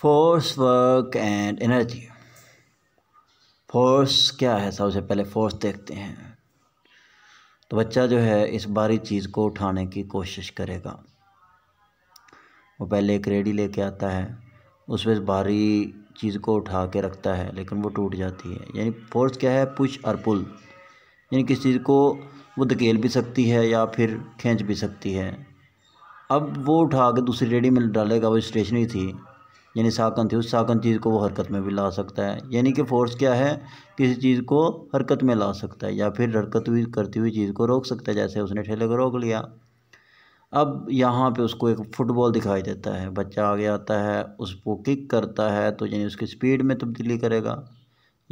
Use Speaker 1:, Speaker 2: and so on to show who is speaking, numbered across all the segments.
Speaker 1: force work and energy force क्या है सबसे पहले फोर्स देखते हैं तो बच्चा जो है इस बारी चीज़ को उठाने की कोशिश करेगा वो पहले एक रेडी लेके आता है उसमें बारी चीज़ को उठा के रखता है लेकिन वो टूट जाती है यानी फोर्स क्या है पुश और पुल यानी किसी चीज़ को वो धकेल भी सकती है या फिर खींच भी सकती है अब वो उठा के दूसरी रेडी में डालेगा वो स्टेशनरी थी यानी साकन थी उस साकन चीज़ को वो हरकत में भी ला सकता है यानी कि फोर्स क्या है किसी चीज़ को हरकत में ला सकता है या फिर हरकत हुई करती हुई चीज़ को रोक सकता है जैसे उसने ठेले को रोक लिया अब यहाँ पे उसको एक फुटबॉल दिखाई देता है बच्चा आगे आता है उसको किक करता है तो यानी उसकी स्पीड में तब्दीली करेगा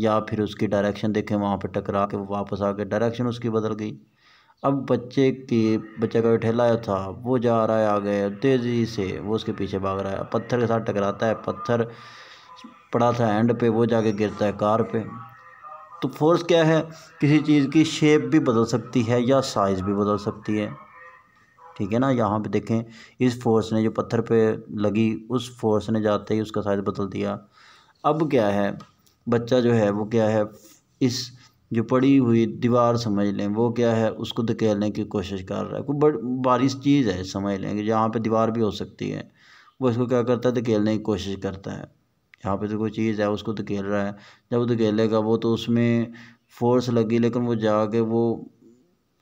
Speaker 1: या फिर उसकी डायरेक्शन देखें वहाँ पर टकरा के वापस आके डायरेक्शन उसकी बदल गई अब बच्चे के बच्चे का ठेला था वो जा रहा है आगे तेज़ी से वो उसके पीछे भाग रहा है पत्थर के साथ टकराता है पत्थर पड़ा था एंड पे वो जाके गिरता है कार पे तो फोर्स क्या है किसी चीज़ की शेप भी बदल सकती है या साइज़ भी बदल सकती है ठीक है ना यहाँ पे देखें इस फोर्स ने जो पत्थर पे लगी उस फोर्स ने जाते ही उसका साइज़ बदल दिया अब क्या है बच्चा जो है वो क्या है इस जो पड़ी हुई दीवार समझ लें वो क्या है उसको धकेलने की कोशिश कर रहा है कोई बड़ बारिश चीज़ है समझ लें कि जहाँ पर दीवार भी हो सकती है वो इसको क्या करता है धकेलने की कोशिश करता है यहाँ पे तो कोई चीज़ है उसको धकेल रहा है जब धकेलेगा वो तो उसमें फोर्स लगी लेकिन वो जाके वो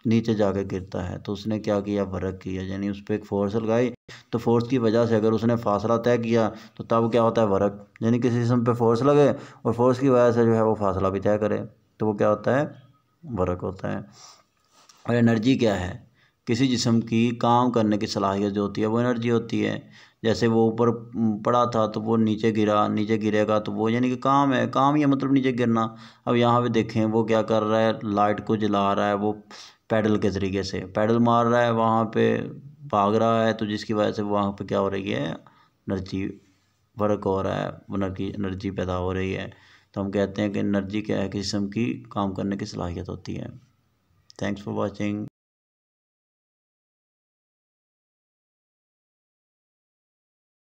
Speaker 1: नीचे जाके गिरता है तो उसने क्या किया वर्क किया यानी उस पर एक फोर्स लगाई तो फोर्स की वजह से अगर उसने फासला तय किया तो तब क्या होता है वर्क यानी किसी जिसम पे फोर्स लगे और फोर्स की वजह से जो है वो फासला भी तय करे तो वो क्या होता है वर्क होता है और एनर्जी क्या है किसी जिसम की काम करने की सलाहियत जो होती है वो एनर्जी होती है जैसे वो ऊपर पड़ा था तो वो नीचे गिरा नीचे गिरेगा तो वो यानी कि काम है काम या मतलब नीचे गिरना अब यहाँ पे देखें वो क्या कर रहा है लाइट को जला रहा है वो पैडल के तरीके से पैडल मार रहा है वहाँ पे भाग रहा है तो जिसकी वजह से वहाँ पे क्या हो रही है एनर्जी वर्क हो रहा है एनर्जी एनर्जी पैदा हो रही है तो हम कहते हैं कि एनर्जी क्या है किस्म की काम करने की सलाहियत होती है थैंक्स फॉर वॉचिंग